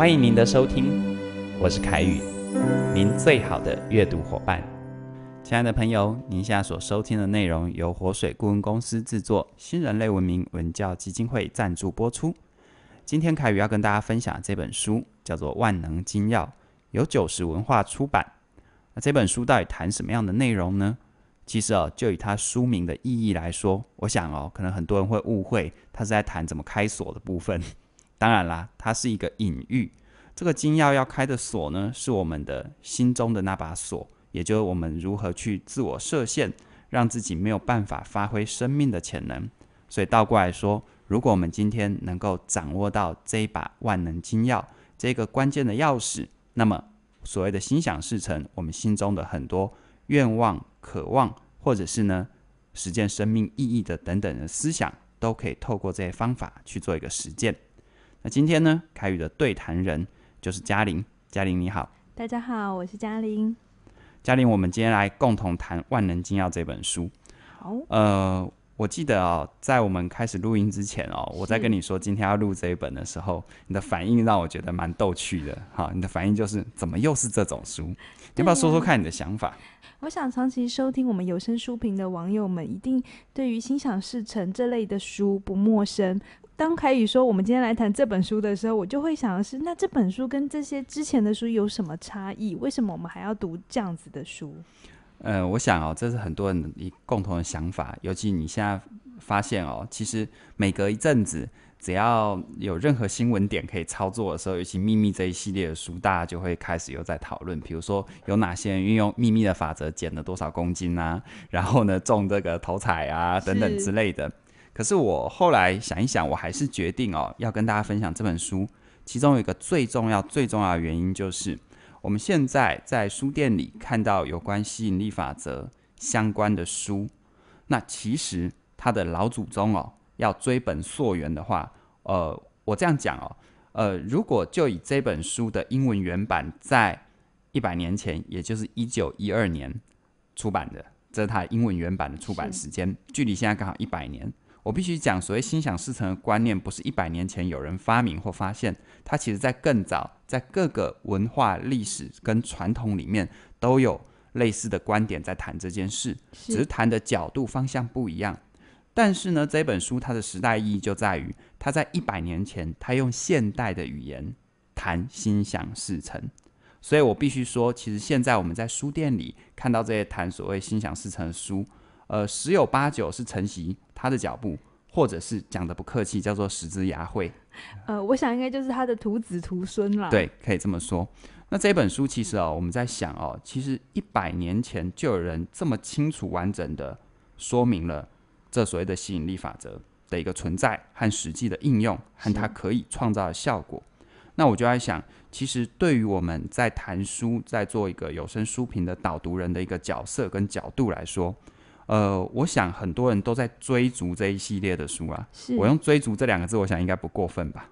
欢迎您的收听，我是凯宇，您最好的阅读伙伴。亲爱的朋友，您现在所收听的内容由活水顾问公司制作，新人类文明文教基金会赞助播出。今天凯宇要跟大家分享这本书，叫做《万能金钥》，由九十文化出版。那这本书到底谈什么样的内容呢？其实哦，就以它书名的意义来说，我想哦，可能很多人会误会它是在谈怎么开锁的部分。当然啦，它是一个隐喻。这个金钥要开的锁呢，是我们的心中的那把锁，也就是我们如何去自我设限，让自己没有办法发挥生命的潜能。所以倒过来说，如果我们今天能够掌握到这一把万能金钥，这个关键的钥匙，那么所谓的心想事成，我们心中的很多愿望、渴望，或者是呢，实践生命意义的等等的思想，都可以透过这些方法去做一个实践。那今天呢，凯宇的对谈人就是嘉玲。嘉玲你好，大家好，我是嘉玲。嘉玲，我们今天来共同谈《万能金钥》这本书。好。呃，我记得哦，在我们开始录音之前哦，我在跟你说今天要录这一本的时候，你的反应让我觉得蛮逗趣的哈。你的反应就是，怎么又是这种书？要不要说说看你的想法？我想长期收听我们有声书评的网友们，一定对于心想事成这类的书不陌生。当凯宇说我们今天来谈这本书的时候，我就会想的是，那这本书跟这些之前的书有什么差异？为什么我们还要读这样子的书？呃，我想哦，这是很多人一共同的想法。尤其你现在发现哦，其实每隔一阵子，只要有任何新闻点可以操作的时候，尤其《秘密》这一系列的书，大家就会开始又在讨论，比如说有哪些人运用《秘密》的法则减了多少公斤啊，然后呢中这个头彩啊等等之类的。可是我后来想一想，我还是决定哦，要跟大家分享这本书。其中有一个最重要、最重要的原因就是，我们现在在书店里看到有关吸引力法则相关的书，那其实它的老祖宗哦，要追本溯源的话，呃，我这样讲哦，呃，如果就以这本书的英文原版在一百年前，也就是一九一二年出版的，这是它英文原版的出版时间，距离现在刚好一百年。我必须讲，所谓心想事成的观念，不是一百年前有人发明或发现，它其实在更早，在各个文化、历史跟传统里面，都有类似的观点在谈这件事，只是谈的角度方向不一样。但是呢，这本书它的时代意义就在于，它在一百年前，它用现代的语言谈心想事成。所以我必须说，其实现在我们在书店里看到这些谈所谓心想事成的书。呃，十有八九是承袭他的脚步，或者是讲的不客气，叫做“十字牙会”。呃，我想应该就是他的徒子徒孙了。对，可以这么说。那这本书其实啊，我们在想哦，其实一百年前就有人这么清楚完整的说明了这所谓的吸引力法则的一个存在和实际的应用和它可以创造的效果。那我就在想，其实对于我们在谈书、在做一个有声书评的导读人的一个角色跟角度来说。呃，我想很多人都在追逐这一系列的书啊。我用“追逐”这两个字，我想应该不过分吧？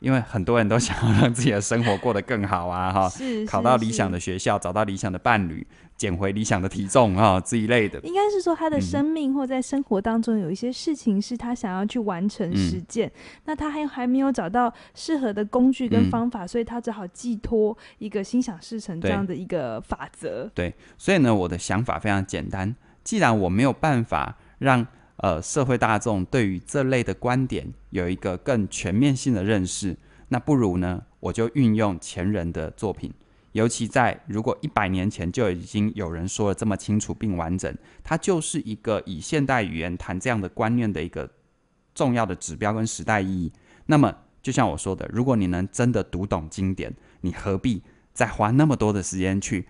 因为很多人都想要让自己的生活过得更好啊，哈，考到理想的学校，找到理想的伴侣，减回理想的体重啊，这一类的。应该是说他的生命或在生活当中有一些事情是他想要去完成实践，那他还还没有找到适合的工具跟方法，所以他只好寄托一个心想事成这样的一个法则。对，所以呢，我的想法非常简单。既然我没有办法让呃社会大众对于这类的观点有一个更全面性的认识，那不如呢我就运用前人的作品，尤其在如果一百年前就已经有人说的这么清楚并完整，它就是一个以现代语言谈这样的观念的一个重要的指标跟时代意义。那么就像我说的，如果你能真的读懂经典，你何必再花那么多的时间去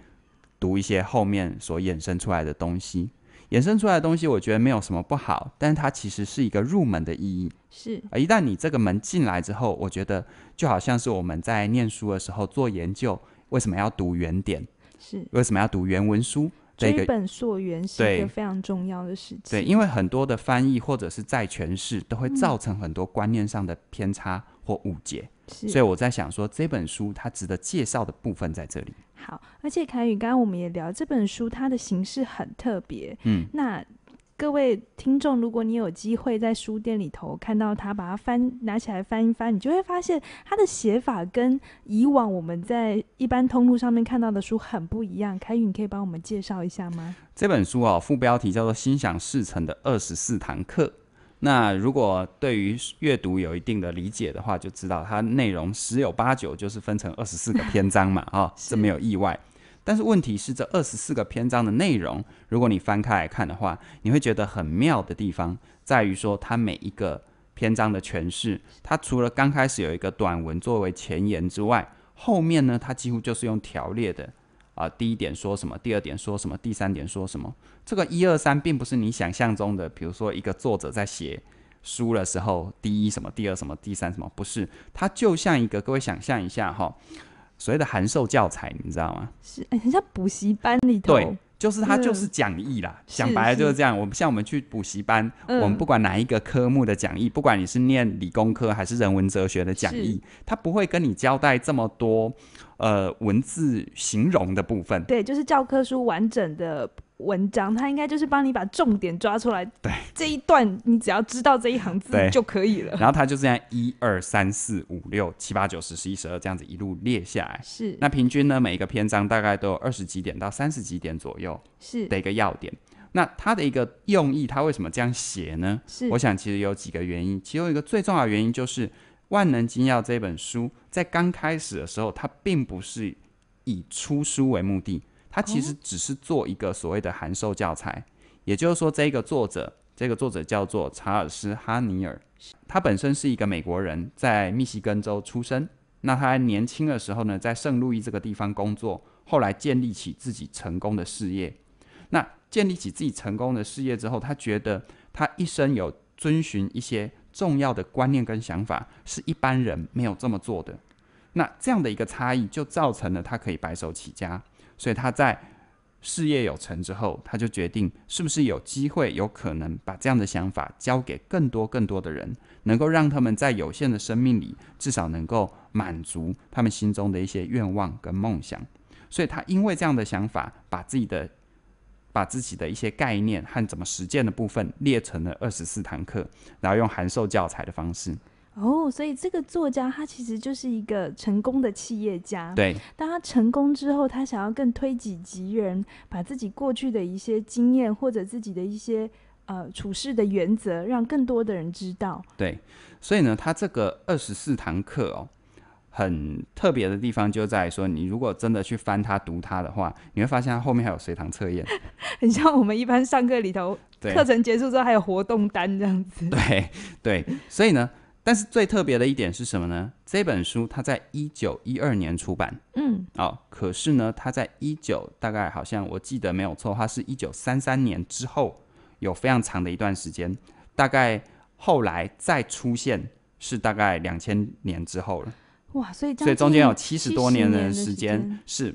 读一些后面所衍生出来的东西？衍生出来的东西，我觉得没有什么不好，但是它其实是一个入门的意义。是，而一旦你这个门进来之后，我觉得就好像是我们在念书的时候做研究，为什么要读原点？是，为什么要读原文书？这一本溯源是一个非常重要的事情。对，因为很多的翻译或者是再诠释都会造成很多观念上的偏差。或误解，所以我在想说，这本书它值得介绍的部分在这里。好，而且凯宇，刚刚我们也聊这本书，它的形式很特别。嗯，那各位听众，如果你有机会在书店里头看到它，把它翻拿起来翻一翻，你就会发现它的写法跟以往我们在一般通路上面看到的书很不一样。凯宇，你可以帮我们介绍一下吗？这本书啊，副标题叫做《心想事成的二十四堂课》。那如果对于阅读有一定的理解的话，就知道它内容十有八九就是分成二十四个篇章嘛，哈，这没有意外。但是问题是，这二十四个篇章的内容，如果你翻开来看的话，你会觉得很妙的地方在于说，它每一个篇章的诠释，它除了刚开始有一个短文作为前言之外，后面呢，它几乎就是用条列的。啊，第一点说什么？第二点说什么？第三点说什么？这个一二三并不是你想象中的，比如说一个作者在写书的时候，第一什么，第二什么，第三什么，不是，它就像一个各位想象一下哈，所谓的函授教材，你知道吗？是，哎，像补习班里头。对。就是他就是讲义啦，讲白了就是这样。我们像我们去补习班，我们不管哪一个科目的讲义，不管你是念理工科还是人文哲学的讲义，他不会跟你交代这么多，呃，文字形容的部分。对，就是教科书完整的。文章，它应该就是帮你把重点抓出来。对，这一段你只要知道这一行字就可以了。然后它就这样一二三四五六七八九十十一十二这样子一路列下来。是。那平均呢，每一个篇章大概都有二十几点到三十几点左右。是。的一个要点。那它的一个用意，它为什么这样写呢？是。我想其实有几个原因，其中一个最重要的原因就是《万能金钥》这本书在刚开始的时候，它并不是以出书为目的。他其实只是做一个所谓的函授教材，也就是说，这个作者，这个作者叫做查尔斯·哈尼尔，他本身是一个美国人，在密西根州出生。那他年轻的时候呢，在圣路易这个地方工作，后来建立起自己成功的事业。那建立起自己成功的事业之后，他觉得他一生有遵循一些重要的观念跟想法，是一般人没有这么做的。那这样的一个差异，就造成了他可以白手起家。所以他在事业有成之后，他就决定是不是有机会、有可能把这样的想法交给更多、更多的人，能够让他们在有限的生命里至少能够满足他们心中的一些愿望跟梦想。所以他因为这样的想法，把自己的把自己的一些概念和怎么实践的部分列成了二十四堂课，然后用函授教材的方式。哦，所以这个作家他其实就是一个成功的企业家。对，当他成功之后，他想要更推己及人，把自己过去的一些经验或者自己的一些呃处事的原则，让更多的人知道。对，所以呢，他这个二十四堂课哦，很特别的地方就在说，你如果真的去翻他读他的话，你会发现他后面还有随堂测验，很像我们一般上课里头课程结束之后还有活动单这样子。对对，所以呢。但是最特别的一点是什么呢？这本书它在一九一二年出版，嗯，哦，可是呢，它在一九大概好像我记得没有错，它是一九三三年之后有非常长的一段时间，大概后来再出现是大概两千年之后了，哇，所以所以中间有七十多年的时间是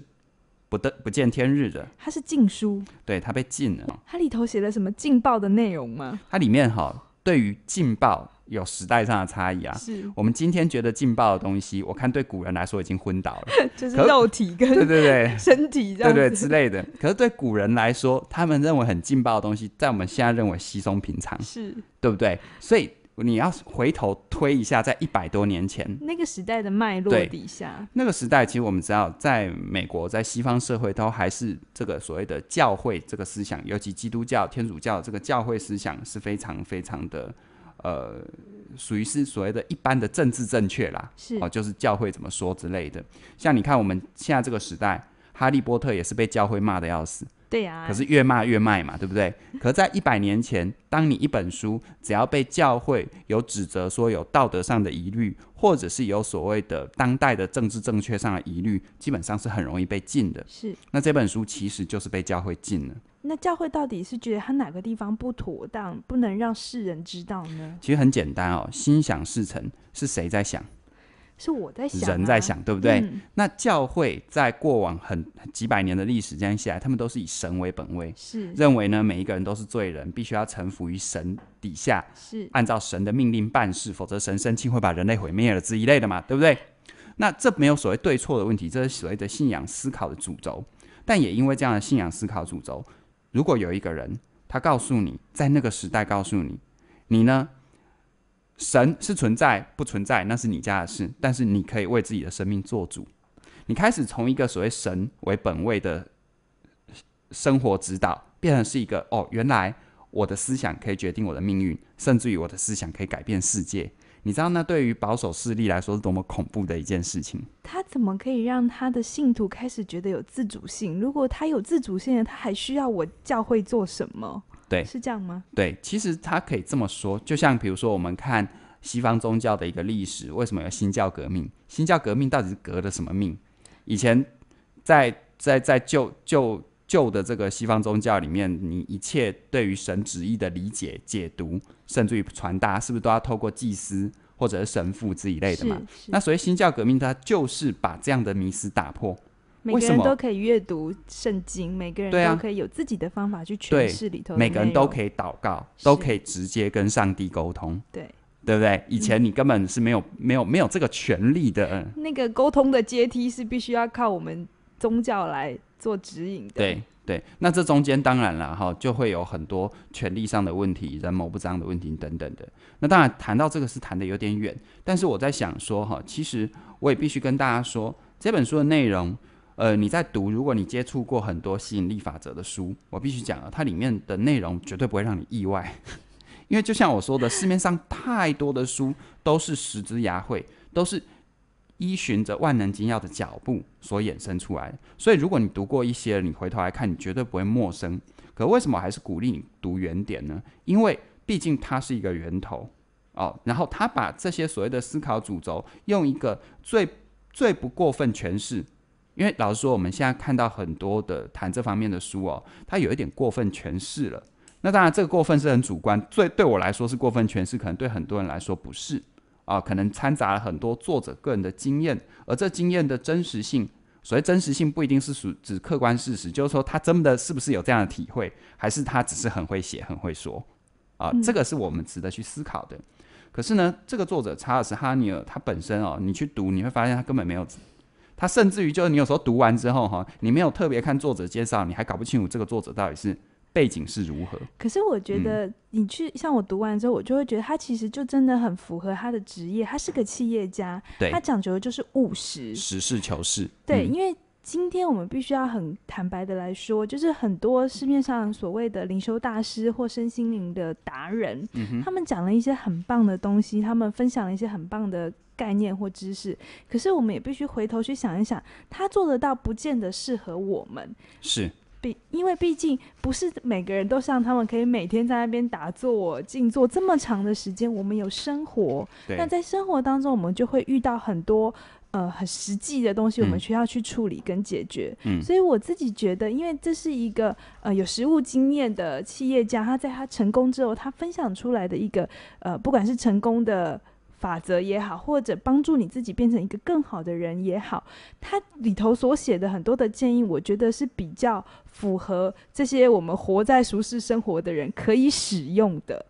不得不见天日的，它是禁书，对，它被禁了，它里头写了什么劲爆的内容吗？它里面哈对于劲爆。有时代上的差异啊！是我们今天觉得劲爆的东西，我看对古人来说已经昏倒了。就是肉体跟对对对 身体对对之类的。可是对古人来说，他们认为很劲爆的东西，在我们现在认为稀松平常，是，对不对？所以你要回头推一下，在一百多年前那个时代的脉络底下，那个时代其实我们知道，在美国，在西方社会都还是这个所谓的教会这个思想，尤其基督教、天主教这个教会思想是非常非常的。呃，属于是所谓的一般的政治正确啦，是哦，就是教会怎么说之类的。像你看，我们现在这个时代，哈利波特也是被教会骂的要死，对呀。可是越骂越卖嘛，对不对？可在一百年前，当你一本书只要被教会有指责说有道德上的疑虑，或者是有所谓的当代的政治正确上的疑虑，基本上是很容易被禁的。是，那这本书其实就是被教会禁了。那教会到底是觉得他哪个地方不妥当，不能让世人知道呢？其实很简单哦，心想事成是谁在想？是我在想，人在想，对不对？那教会在过往很几百年的历史这样下来，他们都是以神为本位，是认为呢每一个人都是罪人，必须要臣服于神底下，是按照神的命令办事，否则神生气会把人类毁灭了之一类的嘛，对不对？那这没有所谓对错的问题，这是所谓的信仰思考的主轴，但也因为这样的信仰思考主轴。如果有一个人，他告诉你，在那个时代告诉你，你呢？神是存在不存在，那是你家的事。但是你可以为自己的生命做主。你开始从一个所谓神为本位的生活指导，变成是一个哦，原来我的思想可以决定我的命运，甚至于我的思想可以改变世界。你知道那对于保守势力来说是多么恐怖的一件事情？他怎么可以让他的信徒开始觉得有自主性？如果他有自主性，他还需要我教会做什么？对，是这样吗？对，其实他可以这么说，就像比如说我们看西方宗教的一个历史，为什么有新教革命？新教革命到底是革的什么命？以前在在在旧旧。旧的这个西方宗教里面，你一切对于神旨意的理解、解读，甚至于传达，是不是都要透过祭司或者是神父这一类的嘛？那所以新教革命它就是把这样的迷思打破。每个人都可以阅读圣经，每个人都可以有自己的方法去诠释里头。每个人都可以祷告，都可以直接跟上帝沟通，对对不对？以前你根本是没有没有没有这个权利的，那个沟通的阶梯是必须要靠我们。宗教来做指引的，对对，那这中间当然了哈，就会有很多权力上的问题、人谋不臧的问题等等的。那当然谈到这个是谈的有点远，但是我在想说哈，其实我也必须跟大家说，这本书的内容，呃，你在读，如果你接触过很多吸引力法则的书，我必须讲了，它里面的内容绝对不会让你意外，因为就像我说的，市面上太多的书都是十之牙会，都是。依循着《万能金钥》的脚步所衍生出来，所以如果你读过一些，你回头来看，你绝对不会陌生。可为什么还是鼓励你读原点呢？因为毕竟它是一个源头哦。然后他把这些所谓的思考主轴，用一个最最不过分诠释。因为老实说，我们现在看到很多的谈这方面的书哦，它有一点过分诠释了。那当然，这个过分是很主观，最对我来说是过分诠释，可能对很多人来说不是。啊，可能掺杂了很多作者个人的经验，而这经验的真实性，所谓真实性不一定是属指客观事实，就是说他真的是不是有这样的体会，还是他只是很会写、很会说啊？这个是我们值得去思考的。可是呢，这个作者查尔斯哈尼尔，他本身哦，你去读你会发现他根本没有，他甚至于就是你有时候读完之后哈，你没有特别看作者介绍，你还搞不清楚这个作者到底是。背景是如何？可是我觉得，你去像我读完之后，我就会觉得他其实就真的很符合他的职业。他是个企业家，他讲究的就是务实、实事求是。对，因为今天我们必须要很坦白的来说，就是很多市面上所谓的灵修大师或身心灵的达人，他们讲了一些很棒的东西，他们分享了一些很棒的概念或知识。可是我们也必须回头去想一想，他做得到，不见得适合我们。是。因为毕竟不是每个人都像他们，可以每天在那边打坐静坐这么长的时间。我们有生活，那在生活当中，我们就会遇到很多呃很实际的东西，我们需要去处理跟解决。所以我自己觉得，因为这是一个呃有实务经验的企业家，他在他成功之后，他分享出来的一个呃，不管是成功的。法则也好，或者帮助你自己变成一个更好的人也好，它里头所写的很多的建议，我觉得是比较符合这些我们活在俗世生活的人可以使用的。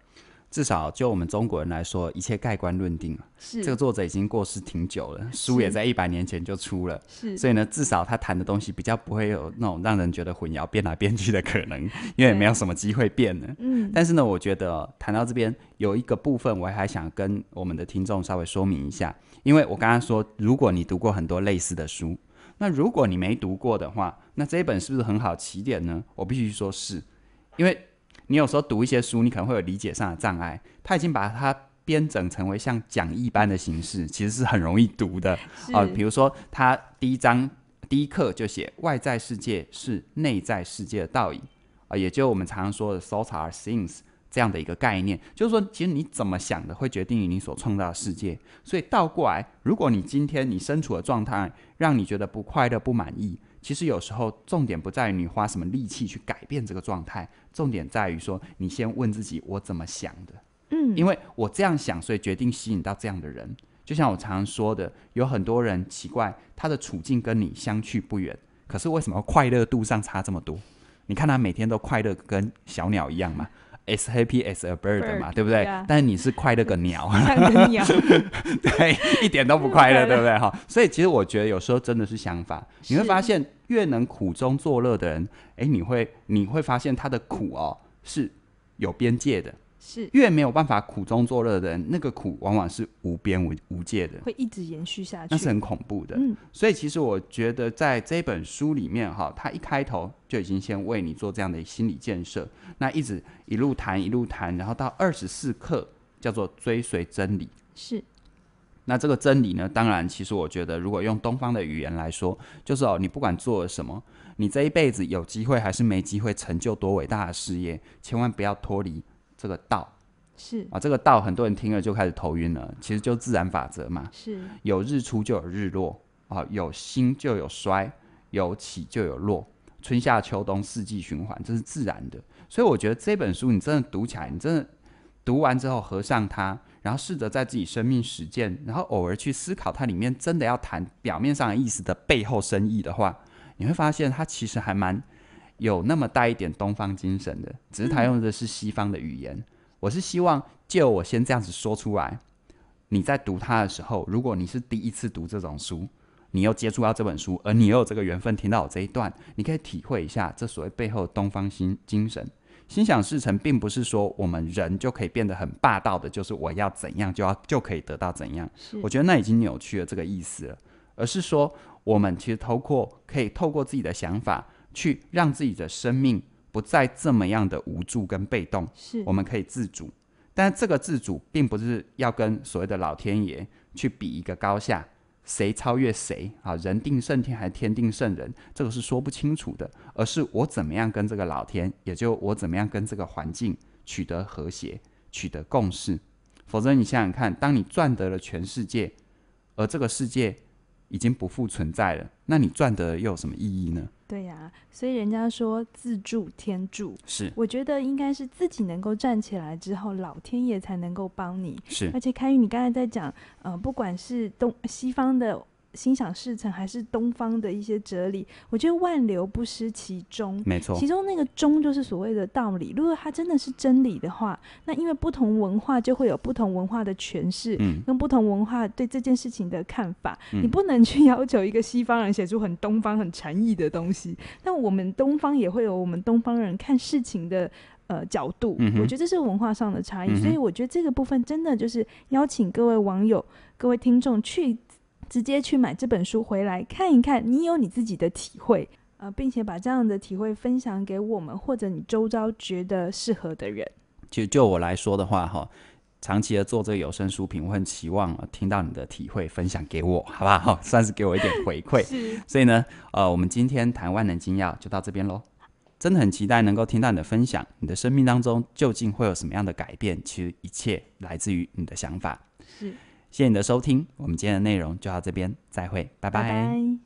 至少就我们中国人来说，一切盖棺论定。了。是这个作者已经过世挺久了，书也在一百年前就出了。是所以呢，至少他谈的东西比较不会有那种让人觉得混淆、变来变去的可能，因为没有什么机会变的。嗯。但是呢，我觉得谈到这边有一个部分，我还想跟我们的听众稍微说明一下，因为我刚刚说，如果你读过很多类似的书，那如果你没读过的话，那这一本是不是很好起点呢？我必须说，是因为。你有时候读一些书，你可能会有理解上的障碍。他已经把它编整成为像讲义般的形式，其实是很容易读的啊。比如说，他第一章第一课就写“外在世界是内在世界的倒影”，啊，也就我们常常说的 “thought are things” 这样的一个概念，就是说，其实你怎么想的会决定于你所创造的世界。所以倒过来，如果你今天你身处的状态让你觉得不快乐、不满意，其实有时候重点不在于你花什么力气去改变这个状态。重点在于说，你先问自己我怎么想的，嗯，因为我这样想，所以决定吸引到这样的人。就像我常常说的，有很多人奇怪，他的处境跟你相去不远，可是为什么快乐度上差这么多？你看他每天都快乐，跟小鸟一样嘛。as happy as a bird 嘛，对不对？但你是快乐个鸟，对，一点都不快乐，对不对？哈，所以其实我觉得有时候真的是相反，你会发现越能苦中作乐的人，哎，你会你会发现他的苦哦是有边界的。是越没有办法苦中作乐的人，那个苦往往是无边无无界的，会一直延续下去，那是很恐怖的。所以，其实我觉得在这本书里面，哈，他一开头就已经先为你做这样的心理建设。那一直一路谈一路谈，然后到二十四课叫做追随真理。是那这个真理呢？当然，其实我觉得，如果用东方的语言来说，就是哦，你不管做了什么，你这一辈子有机会还是没机会成就多伟大的事业，千万不要脱离。这个道是啊，这个道很多人听了就开始头晕了。其实就自然法则嘛，是。有日出就有日落啊，有兴就有衰，有起就有落，春夏秋冬四季循环，这是自然的。所以我觉得这本书你真的读起来，你真的读完之后合上它，然后试着在自己生命实践，然后偶尔去思考它里面真的要谈表面上意思的背后深意的话，你会发现它其实还蛮。有那么带一点东方精神的，只是他用的是西方的语言。我是希望借我先这样子说出来，你在读它的时候，如果你是第一次读这种书，你又接触到这本书，而你又有这个缘分听到我这一段，你可以体会一下这所谓背后的东方心精神。心想事成，并不是说我们人就可以变得很霸道的，就是我要怎样就要就可以得到怎样。我觉得那已经扭曲了这个意思，了，而是说我们其实透过可以透过自己的想法。去让自己的生命不再这么样的无助跟被动，是，我们可以自主，但是这个自主并不是要跟所谓的老天爷去比一个高下，谁超越谁啊？人定胜天还是天定胜人？这个是说不清楚的，而是我怎么样跟这个老天，也就我怎么样跟这个环境取得和谐，取得共识，否则你想想看，当你赚得了全世界，而这个世界。已经不复存在了，那你赚的又有什么意义呢？对呀，所以人家说自助天助是，我觉得应该是自己能够站起来之后，老天爷才能够帮你。是，而且开宇，你刚才在讲，呃，不管是东西方的。心想事成还是东方的一些哲理，我觉得万流不失其中，没错，其中那个中就是所谓的道理。如果它真的是真理的话，那因为不同文化就会有不同文化的诠释，嗯，不同文化对这件事情的看法，你不能去要求一个西方人写出很东方、很禅意的东西。那我们东方也会有我们东方人看事情的呃角度，嗯，我觉得这是文化上的差异。所以我觉得这个部分真的就是邀请各位网友、各位听众去。直接去买这本书回来看一看，你有你自己的体会，呃，并且把这样的体会分享给我们，或者你周遭觉得适合的人。其实就我来说的话，哈，长期的做这个有声书评，我很期望听到你的体会分享给我，好不好？算是给我一点回馈。所以呢，呃，我们今天谈万能金钥就到这边喽。真的很期待能够听到你的分享，你的生命当中究竟会有什么样的改变？其实一切来自于你的想法。是。谢谢你的收听，我们今天的内容就到这边，再会，拜拜。